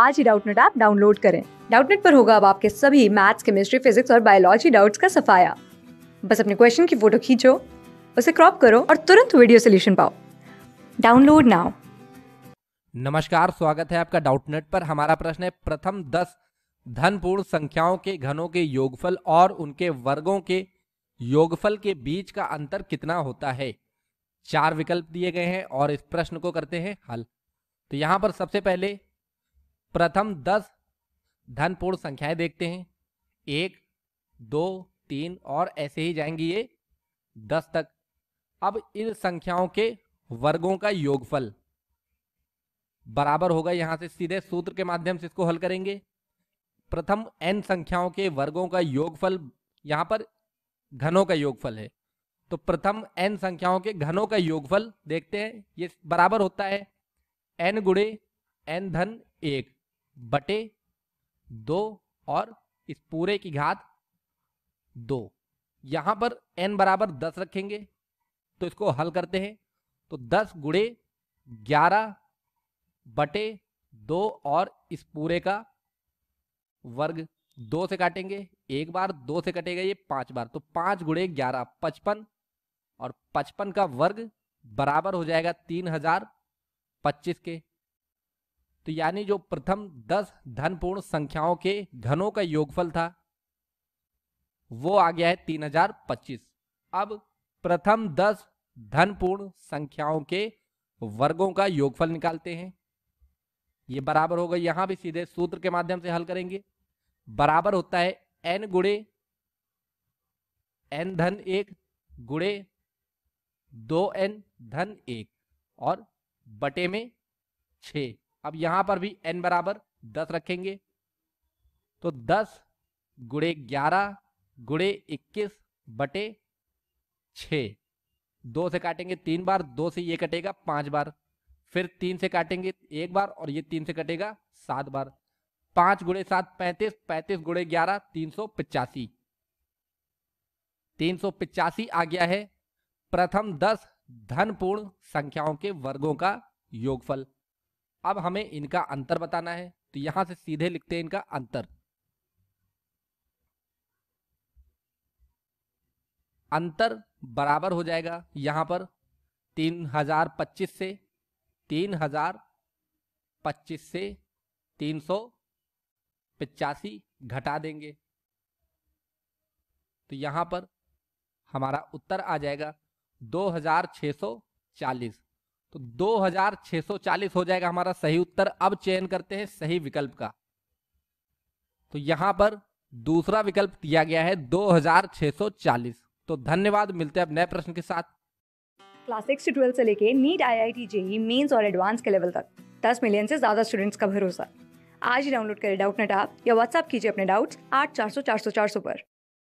आज ही Doubtnut app download करें डाउटनेट पर होगा अब आपके सभी मैथ्स केमिस्ट्री फिजिक्स और बायोलॉजी डाउट्स का सफाया बस अपने क्वेश्चन की फोटो खींचो उसे क्रॉप करो और तुरंत वीडियो सोल्यूशन पाओ डाउनलोड नाउ नमस्कार स्वागत है आपका डाउटनेट पर हमारा प्रश्न है प्रथम दस धनपूर्ण संख्याओं के घनों के योगफल और उनके वर्गों के योगफल के बीच का अंतर कितना होता है चार विकल्प दिए गए हैं और इस प्रश्न को करते हैं हल तो यहां पर सबसे पहले प्रथम दस धन पूर्ण संख्याएं देखते हैं एक दो तीन और ऐसे ही जाएंगी ये दस तक अब इन संख्याओं के वर्गों का योगफल बराबर होगा यहां से सीधे सूत्र के माध्यम से इसको हल करेंगे प्रथम एन संख्याओं के वर्गों का योगफल यहां पर घनों का योगफल है तो प्रथम एन संख्याओं के घनों का योगफल देखते हैं ये बराबर होता है एन गुड़े एन धन एक बटे दो और इस पूरे की घात दो यहां पर एन बराबर दस रखेंगे तो इसको हल करते हैं तो दस गुड़े ग्यारह बटे दो और इस पूरे का वर्ग दो से काटेंगे एक बार दो से कटेगा ये पांच बार तो पांच गुड़े ग्यारह पचपन और पचपन का वर्ग बराबर हो जाएगा तीन हजार पच्चीस के तो यानी जो प्रथम दस धनपूर्ण संख्याओं के घनों का योगफल था वो आ गया है तीन हजार पच्चीस अब प्रथम दस धनपूर्ण संख्याओं के वर्गों का योगफल निकालते हैं ये बराबर होगा यहां भी सीधे सूत्र के माध्यम से हल करेंगे बराबर होता है एन गुड़े एन धन एक गुड़े दो एन धन एक और बटे में छ अब यहां पर भी एन बराबर दस रखेंगे तो दस गुड़े ग्यारह गुड़े इक्कीस बटे छ दो से काटेंगे तीन बार दो से ये कटेगा पांच बार फिर तीन से काटेंगे एक बार और ये तीन से कटेगा सात बार पांच गुड़े सात पैंतीस पैंतीस गुड़े ग्यारह तीन सौ पिचासी तीन सौ पिचासी आ गया है प्रथम दस धन पूर्ण संख्याओं के वर्गों का योगफल अब हमें इनका अंतर बताना है तो यहां से सीधे लिखते हैं इनका अंतर अंतर बराबर हो जाएगा यहां पर तीन हजार पच्चीस से तीन हजार पच्चीस से तीन सौ पचासी घटा देंगे तो यहां पर हमारा उत्तर आ जाएगा दो हजार छः सौ चालीस तो 2640 हो जाएगा हमारा सही उत्तर अब चयन करते हैं सही विकल्प का तो यहां पर दूसरा विकल्प दिया गया है 2640 तो धन्यवाद मिलते हैं अब नए प्रश्न के साथ क्लास सिक्स से ट्वेल्थ से लेके NEET I I T JEE Mains और एडवांस के लेवल तक दस मिलियन से ज्यादा स्टूडेंट्स का भरोसा आज ही डाउनलोड करें डाउट नेट आप या व्हाट्सअप कीजिए अपने डाउट आठ चार सौ चार सौ चार सौ पर